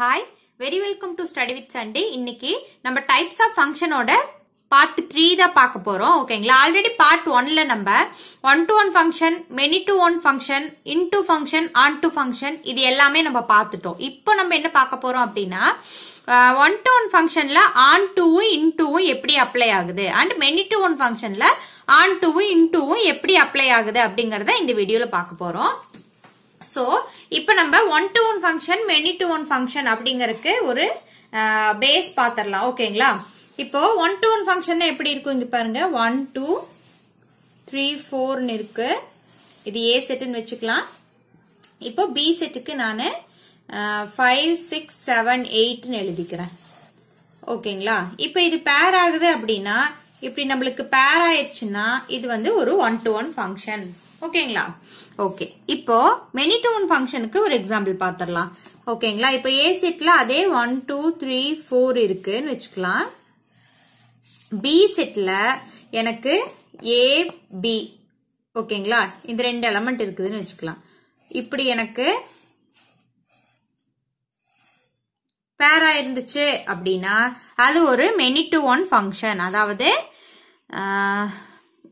hi very welcome to study with Sunday இன்னைக்கு நம்ம types of ஃபங்க்ஷனோட பார்ட் த்ரீ தான் பார்க்க போறோம் ஓகேங்களா ஆல்ரெடி பார்ட் ஒன்ல நம்ம one to one function many to one function into function onto function இது எல்லாமே நம்ம பார்த்துட்டோம் இப்போ நம்ம என்ன பார்க்க போறோம் அப்படின்னா ஒன் டு ஒன் ஃபங்க்ஷன்ல ஆன் டூவும் இன் டூவும் எப்படி அப்ளை ஆகுது அண்ட் மெனி டு ஒன் ஃபங்க்ஷன்ல ஆன் டூவும் இன் டூவும் எப்படி அப்ளை ஆகுது அப்படிங்கறத இந்த வீடியோல பார்க்க போறோம் ஸோ இப்போ நம்ம one to one function many to one function அப்படிங்கறக்கு ஒரு பேஸ் பார்த்துடலாம் ஓகேங்களா இப்போ ஒன் டு ஒன் ஃபங்க்ஷன் எப்படி இருக்கும் இங்க பாருங்க ஒன் டூ த்ரீ ஃபோர்னு இருக்கு இது ஏ செட்டுன்னு வச்சுக்கலாம் இப்போ பி செட்டுக்கு நான் ஃபைவ் சிக்ஸ் செவன் எயிட்னு எழுதிக்கிறேன் ஓகேங்களா இப்போ இது பேர் ஆகுது அப்படின்னா இப்படி நம்மளுக்கு பேர் ஆயிடுச்சுன்னா இது வந்து ஒரு ஒன் டு ஒன் ஃபங்க்ஷன் ஓகேங்களா ஓகே இப்போ மெனி டு ஒன் ஃபங்க்ஷனுக்கு ஒரு எக்ஸாம்பிள் பார்த்துடலாம் ஓகேங்களா இப்போ ஏ செட்ல அதே ஒன் டூ த்ரீ ஃபோர் இருக்குன்னு வச்சுக்கலாம் பி செட்ல எனக்கு ஏ பி ஓகேங்களா இந்த ரெண்டு எலமெண்ட் இருக்குதுன்னு வச்சுக்கலாம் இப்படி எனக்கு பேரா இருந்துச்சு அப்படின்னா அது ஒரு மெனி டு ஒன் ஃபங்க்ஷன் அதாவது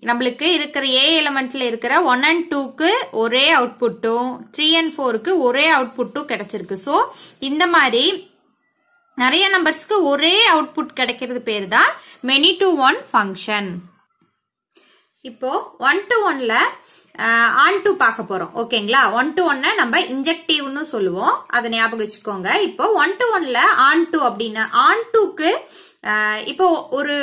நம்மளுக்கு இருக்கிற ஏ எலமெண்ட்ல இருக்கிற ஒன் அண்ட் டூக்கு ஒரே அவுட்புட்டும் த்ரீ அண்ட் ஃபோருக்கு ஒரே அவுட்புட்டும் கிடைச்சிருக்கு ஸோ இந்த மாதிரி நிறைய நம்பர்ஸ்க்கு ஒரே அவுட்புட் கிடைக்கிறது பேர் தான் மெனி டு ஒன் ஃபங்க்ஷன் இப்போ ஒன் டு ஒன்ல ஆன் டூ பார்க்க போறோம் ஓகேங்களா ஒன் டு ஒன்ன நம்ம இன்ஜெக்டிவ்னு சொல்லுவோம் அதை ஞாபகம் வச்சுக்கோங்க இப்போ ஒன் டு ஒன்ல ஆன் டூ அப்படின்னா ஆன் டூக்கு இப்போ ஒரு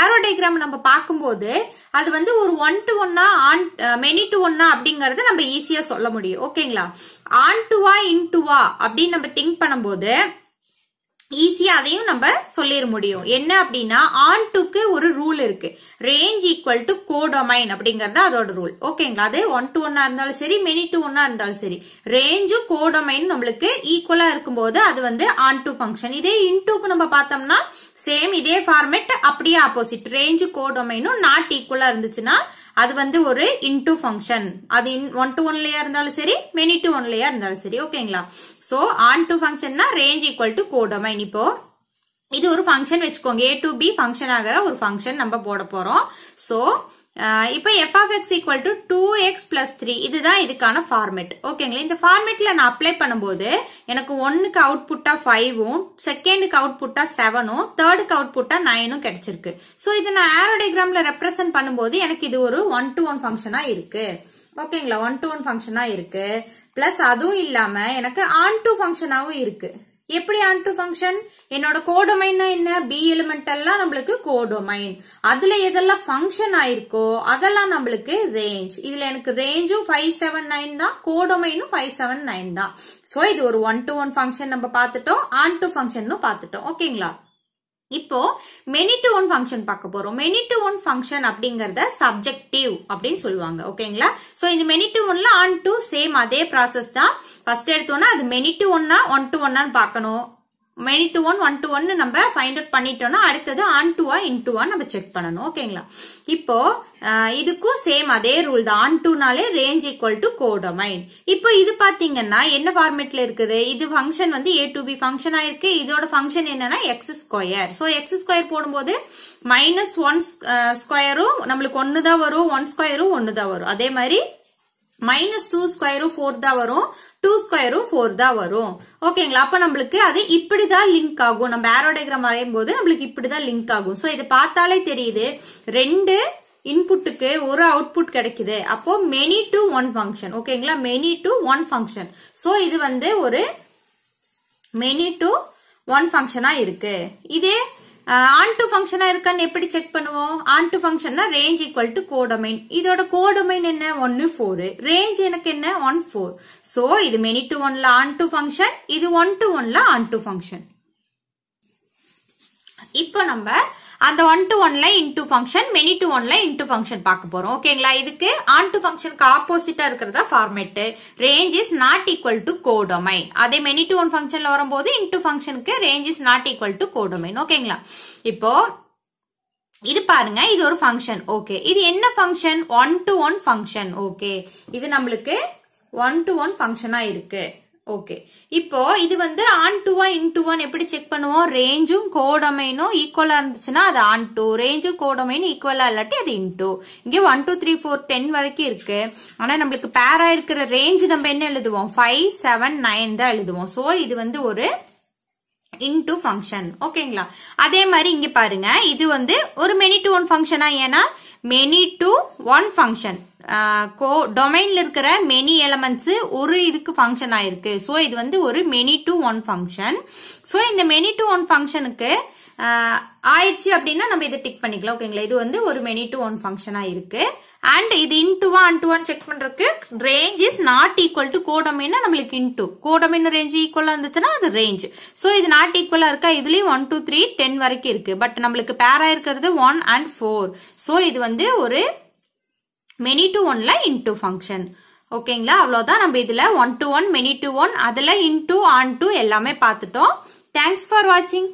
ஏரோ டயக்ராம் நம்ம பார்க்கும்போது அது வந்து ஒரு ஒன் டு ஒன்னா ஆன் மெனி டு ஒன்னா அப்படிங்கறத நம்ம ஈஸியா சொல்ல முடியும் ஓகேங்களா ஆன் டுவா இன் டுவா அப்படின்னு நம்ம திங்க் பண்ணும்போது ஈஸியா அதையும் நம்ம சொல்லிட முடியும் என்ன அப்படின்னா ஆன் டுக்கு ஒரு ரூல் இருக்கு ரேஞ்ச் ஈக்குவல் டு கோடொமைன் அப்படிங்கறது அதோட ரூல் ஓகேங்களா அது ஒன் டு ஒன்னா இருந்தாலும் சரி மெனி டு ஒன்னா இருந்தாலும் சரி ரேஞ்சும் கோடொமைன் நம்மளுக்கு ஈக்குவலா இருக்கும்போது அது வந்து ஆன் டு ஃபங்க்ஷன் இதே இன்டூக்கு நம்ம பார்த்தோம்னா சேம் இதே ஃபார்மேட் அப்படியே ஆப்போசிட் ரேஞ்சு கோடொமைனும் நாட் ஈக்குவலா இருந்துச்சுன்னா அது வந்து ஒரு இன்டு ஃபங்க்ஷன் அது ஒன் டு ஒன்லயா இருந்தாலும் சரி மெனி டு ஒன்லயா இருந்தாலும் சரி ஓகேங்களா சோ ஆன் டு ஃபங்க்ஷன்னா ரேஞ்ச் ஈக்குவல் டு கோடமைன் இப்போ இது ஒரு ஃபங்க்ஷன் வச்சுக்கோங்க ஏ டு பி ஃபங்க்ஷன் ஆகிற ஒரு ஃபங்க்ஷன் நம்ம போட போறோம் சோ இப்போ f of x equal to two x plus three இதுதான் இதுக்கான ஃபார்மேட் ஓகேங்களா இந்த ஃபார்மெட்டில் நான் அப்ளை பண்ணும்போது எனக்கு ஒன்றுக்கு அவுட்புட்டா ஃபைவும் செகண்டுக்கு அவுட்புட்டா செவனும் தேர்டுக்கு அவுட்புட்டா நைனும் கிடைச்சிருக்கு ஸோ இதை நான் ஆரோடைகிராமில் ரெப்ரசென்ட் பண்ணும்போது எனக்கு இது ஒரு ஒன் டு ஒன் ஃபங்க்ஷனாக இருக்கு ஓகேங்களா ஒன் டு ஒன் ஃபங்க்ஷனாக இருக்கு பிளஸ் அதுவும் இல்லாமல் எனக்கு ஆன் டு ஃபங்க்ஷனாகவும் இருக்கு எப்படி ஆன்டு ஃபங்க்ஷன் என்னோட கோடொமைன்னா என்ன பி எலிமெண்ட் எல்லாம் நம்மளுக்கு கோடொமைன் அதுல எதெல்லாம் ஃபங்க்ஷன் ஆயிருக்கோ அதெல்லாம் நம்மளுக்கு ரேஞ்ச் இதுல எனக்கு ரேஞ்சும் ஃபைவ் செவன் நைன் தான் கோடொமைனும் ஃபைவ் செவன் நைன் தான் சோ இது ஒரு ஒன் டு ஒன் ஃபங்க்ஷன் நம்ம பார்த்துட்டோம் ஆன் டு ஃபங்க்ஷன் பார்த்துட்டோம் ஓகேங்களா இப்போ many டு ஒன் ஃபங்க்ஷன் பார்க்க போறோம் மெனி டு ஒன் ஃபங்க்ஷன் அப்படிங்கறத subjective அப்படின்னு சொல்லுவாங்க ஓகேங்களா சோ இந்த மெனி டு ஒன்ல ஆன் to சேம் அதே ப்ராசஸ் தான் ஃபர்ஸ்ட் எடுத்தோம்னா அது மெனி டு ஒன்னா ஒன் டு ஒன்னான்னு பார்க்கணும் many to one one to one நம்ம ஃபைண்ட் அவுட் பண்ணிட்டோம்னா அடுத்தது ஆன் டுவா இன் டுவா நம்ம செக் பண்ணணும் ஓகேங்களா இப்போ இதுக்கும் சேம் அதே ரூல் தான் ஆன் டூனாலே ரேஞ்ச் ஈக்குவல் டு கோடொமைன் இப்போ இது பாத்தீங்கன்னா என்ன ஃபார்மேட்ல இருக்குது இது ஃபங்க்ஷன் வந்து ஏ டு பி ஃபங்க்ஷன் ஆயிருக்கு இதோட ஃபங்க்ஷன் என்னன்னா x square so x square போடும்போது மைனஸ் ஒன் ஸ்கொயரும் நம்மளுக்கு ஒன்னு தான் வரும் ஒன் ஸ்கொயரும் ஒன்னு தான் வரும் அதே மாதிரி மைனஸ் டூ ஸ்கொயரும் ஃபோர் தான் வரும் டூ ஸ்கொயரும் ஃபோர் தான் வரும் ஓகேங்களா அப்ப நம்மளுக்கு அது இப்படிதான் லிங்க் ஆகும் நம்ம ஏரோடைகிராம் வரையும் போது நம்மளுக்கு இப்படிதான் லிங்க் ஆகும் சோ இது பார்த்தாலே தெரியுது ரெண்டு இன்புட்டுக்கு ஒரு அவுட்புட் கிடைக்குது அப்போ மெனி டு ஒன் ஃபங்க்ஷன் ஓகேங்களா many to one function so இது வந்து ஒரு மெனி டு ஒன் ஃபங்க்ஷனா இருக்கு இதே ஆன் டு ஃபங்க்ஷனா இருக்கான்னு எப்படி செக் பண்ணுவோம் ஆன் டு ஃபங்க்ஷன்னா ரேஞ்ச் ஈக்குவல் டு கோடொமைன் இதோட கோடொமைன் என்ன ஒன்னு ஃபோரு ரேஞ்ச் எனக்கு என்ன ஒன் ஃபோர் சோ இது மெனி டு ஒன்ல ஆன் டு ஃபங்க்ஷன் இது ஒன் டு ஒன்ல ஆன் டு ஃபங்க்ஷன் இப்போ நம்ம அந்த ஒன் டு ஒன்ல இன்டூ ஃபங்க்ஷன் மெனி டு ஒன்ல இன்டூ ஃபங்க்ஷன் பார்க்க போறோம் ஓகேங்களா இதுக்கு ஆன் டு ஃபங்க்ஷனுக்கு ஆப்போசிட்டா இருக்கிறதா format range is not equal to codomain அதே மெனி டு ஒன் ஃபங்க்ஷன்ல வரும்போது இன்டூ ஃபங்க்ஷனுக்கு range is not equal to codomain ஓகேங்களா இப்போ இது பாருங்க இது ஒரு ஃபங்க்ஷன் ஓகே இது என்ன function one to one function okay இது நம்மளுக்கு ஒன் டு ஒன் ஃபங்க்ஷனா இருக்கு ஓகே இப்போ இது வந்து onto one into one எப்படி செக் பண்ணுவோம் ரேஞ்சும் கோடமைனும் ஈக்குவலா இருந்துச்சுன்னா அது ஆன் டூ ரேஞ்சும் கோடமைனும் ஈக்குவலா இல்லாட்டி அது இன் டூ இங்கே one two three four ten வரைக்கும் இருக்கு ஆனா நம்மளுக்கு பேரா இருக்கிற ரேஞ்ச் நம்ம என்ன எழுதுவோம் ஃபைவ் செவன் நைன் தான் எழுதுவோம் ஸோ இது வந்து ஒரு இன்டு ஃபங்க்ஷன் ஓகேங்களா அதே மாதிரி இங்க பாருங்க இது வந்து ஒரு மெனி டு ஒன் ஃபங்க்ஷனா ஏன்னா மெனி டு ஒன் ஃபங்க்ஷன் கோ டொமைனில் இருக்கிற மெனி எலமெண்ட்ஸு ஒரு இதுக்கு ஃபங்க்ஷன் ஆயிருக்கு ஸோ இது வந்து ஒரு many to one function so இந்த மெனி டு ஒன் ஃபங்க்ஷனுக்கு ஆயிடுச்சு அப்படின்னா நம்ம இதை டிக் பண்ணிக்கலாம் ஓகேங்களா இது வந்து ஒரு மெனி டு ஒன் ஃபங்க்ஷன் இருக்கு அண்ட் இது into one and one check பண்றதுக்கு range is not equal to கோடமைன்னா நம்மளுக்கு இன்டு கோடமைன் ரேஞ்ச் ஈக்குவலா இருந்துச்சுன்னா அது ரேஞ்ச் ஸோ இது நாட் ஈக்குவலா இருக்கா இதுலயும் ஒன் டூ த்ரீ டென் வரைக்கும் இருக்கு பட் நம்மளுக்கு பேரா இருக்கிறது ஒன் அண்ட் ஃபோர் ஸோ இது வந்து ஒரு மெனி டு ஒன்ல இன்டூ ஃபங்க்ஷன் ஓகேங்களா அவ்வளோதான் நம்ம இதில் one to one many to one அதில் இன்டூ ஆன் டூ எல்லாமே பார்த்துட்டோம் தேங்க்ஸ் ஃபார் வாட்சிங்